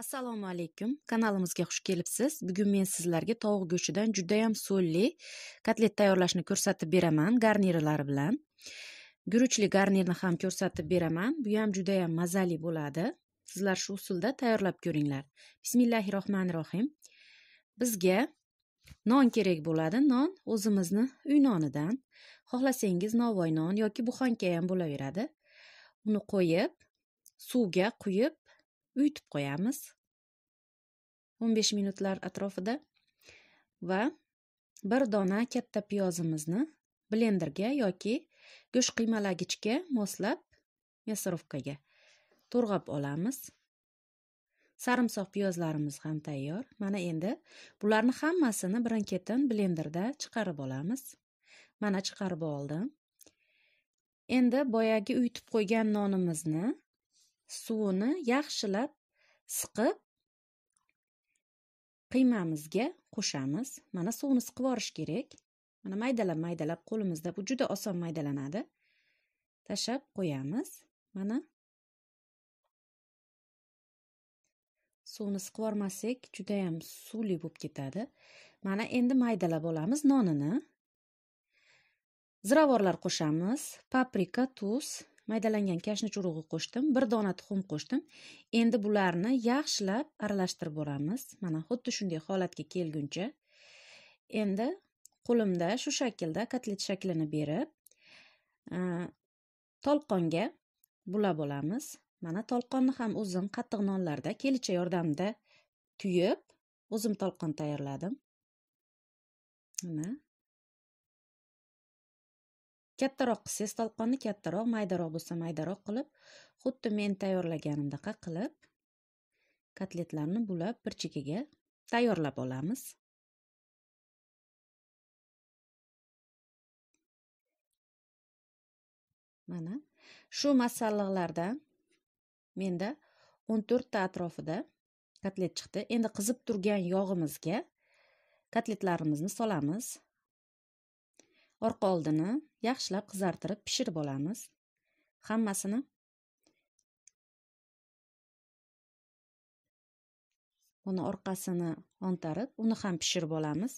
assalomu alaykum kanalimizga xush kelibsiz bugun men sizlarga tovuq go'shtidan judayam so'lli kotlet tayyorlashni ko'rsatib beraman garnirlari bilan guruchli garnirni ham ko'rsatib beraman bu ham judayam mazali bo'ladi sizlar shu usulda tayyorlab ko'ringlar bismillahi rohmanir rohim bizga non kerak bo'ladi non o'zimizni uy nonidan xohlasangiz novvoy non yoki buxanka ham bo'laveradi uni qo'yib suvga quyib uyutib qo'yamiz 15 minutlar atrofida va bir dona katta piyozimizni blenderga yoki go'sht qiymalagichga moslab мясорубкаga to'rg'ab olamiz sarimsoq piyozlarimiz ham tayyor mana endi bularni hammasini birin ketin blenderda chiqarib olamiz mana chiqarib oldim endi boyagi uyutib qo'ygan nonimizni suvini yaxshilab siqib qiymamizga qo'shamiz mana suvni siqib yuborish kerak mana maydalab maydalab qo'limizda bu juda oson maydalanadi tashlab qo'yamiz mana suvni siqib yubormasak judayam suvli bo'lib ketadi mana endi maydalab olamiz nonini ziravorlar qo'shamiz paprika tuz maydalangan kashni churug'i qo'shdim bir dona tuxum qo'shdim endi bularni yaxshilab aralashtirib boramiz mana xuddi shunday holatga kelguncha endi qo'limda shu shaklda kotlet shaklini berib tolqonga bulab olamiz mana tolqonni ham o'zim qattiq nonlarda kelicha yordamida tuyib o'zim tolqon tayyorladim mana kattaroq qilsangiz tolqonni kattaroq maydaroq bo'lsa maydaroq qilib xuddi men tayyorlaganimdaqa qilib kotletlarni bulab bir chekkaga tayyorlab olamiz mana shu masalliqlardan menda 14 ta atrofida kotlet chiqdi endi qizib turgan yog'imizga kotletlarimizni solamiz orqa oldini yaxshilab qizartirib pishirib olamiz hammasini buni orqasini ontarib uni ham pishirib olamiz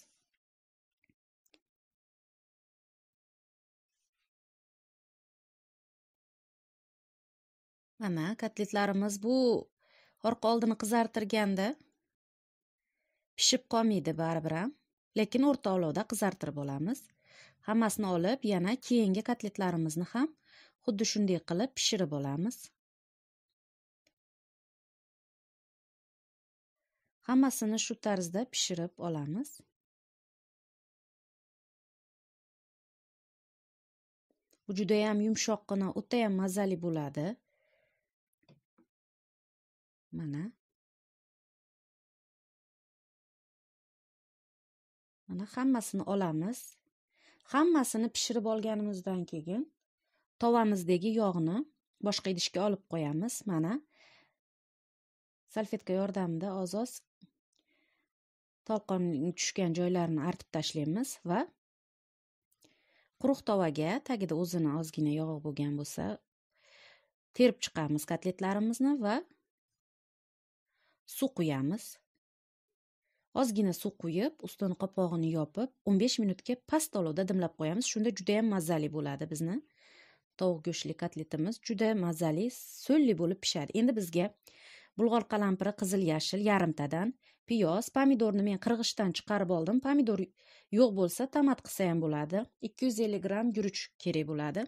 mana kotletlarimiz bu orqa oldini qizartirganda pishib qolmaydi baribir ham lekin o'rta olovda qizartirib olamiz hammasini olib yana keyingi kotletlarimizni ham xuddi shunday qilib pishirib olamiz hammasini shu tarzda pishirib olamiz bu judayam yumshoqqina o'tayam mazali bo'ladi mana mana hammasini olamiz hammasini pishirib olganimizdan keyin tovamizdagi yog'ni boshqa idishga olib qo'yamiz mana salfetka yordamida oz oz tolqonning tushgan joylarini artib tashlaymiz va quruq tovaga tagida o'zini ozgina yog'i bo'lgan bo'lsa terib chiqamiz kotletlarimizni va suv quyamiz ozgina suv quyib ustini qopqog'ini yopib 15 minutga past olovda dimlab qo'yamiz shunda juda ham mazali bo'ladi bizni tovuq go'shtli kotletimiz juda mazali so'lli bo'lib pishadi endi bizga bulg'or qalampiri qizil yashil yarimtadan piyoz pomidorni men qirg'ichdan chiqarib oldim pomidor yo'q bo'lsa tomat qilsa ham bo'ladi 250 gramm guruch kerak bo'ladi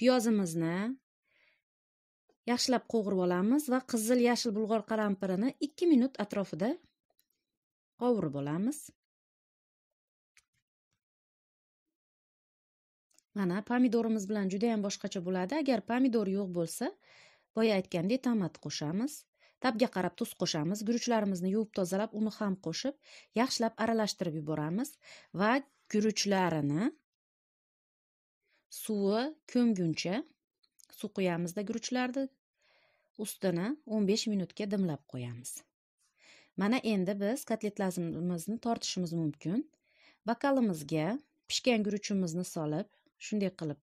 piyozimizni yaxshilab qo'g'irib olamiz va qizil yashil bulg'or qalampirini 2 minut atrofida qovurib olamiz mana pomidorimiz bilan juda yam boshqacha bo'ladi agar pomidor yo'q bo'lsa boya aytgandek tomat qo'shamiz tabga qarab tuz qo'shamiz guruchlarimizni yuvib tozalab uni ham qo'shib yaxshilab aralashtirib yuboramiz va guruchlarini suvi ko'mguncha suv quyamizda guruchlarni ustini 15 minutga dimlab qo'yamiz mana endi biz kotletlarimizni tortishimiz mumkin bokalimizga pishgan guruchimizni solib shunday qilib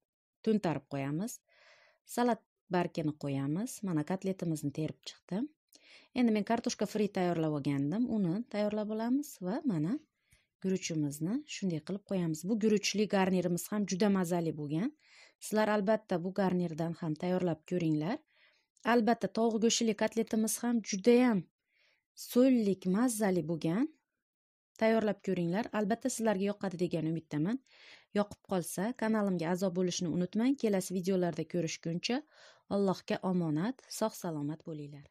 to'ntarib qo'yamiz salat barkini qo'yamiz mana kotletimizni terib chiqdi endi men kartoshka fri tayyorlab olgandim uni tayyorlab olamiz va mana guruchimizni shunday qilib qo'yamiz bu guruchli garnirimiz ham juda mazali bo'lgan sizlar albatta bu garnirdan ham tayyorlab ko'ringlar albatta tovuq go'shtli kotletimiz ham judayam so'llik mazzali bo'lgan tayyorlab ko'ringlar albatta sizlarga yoqadi degan umiddaman yoqib qolsa kanalimga a'zo bo'lishni unutmang kelasi videolarda ko'rishguncha allohga omonat sog' salomat bo'linglar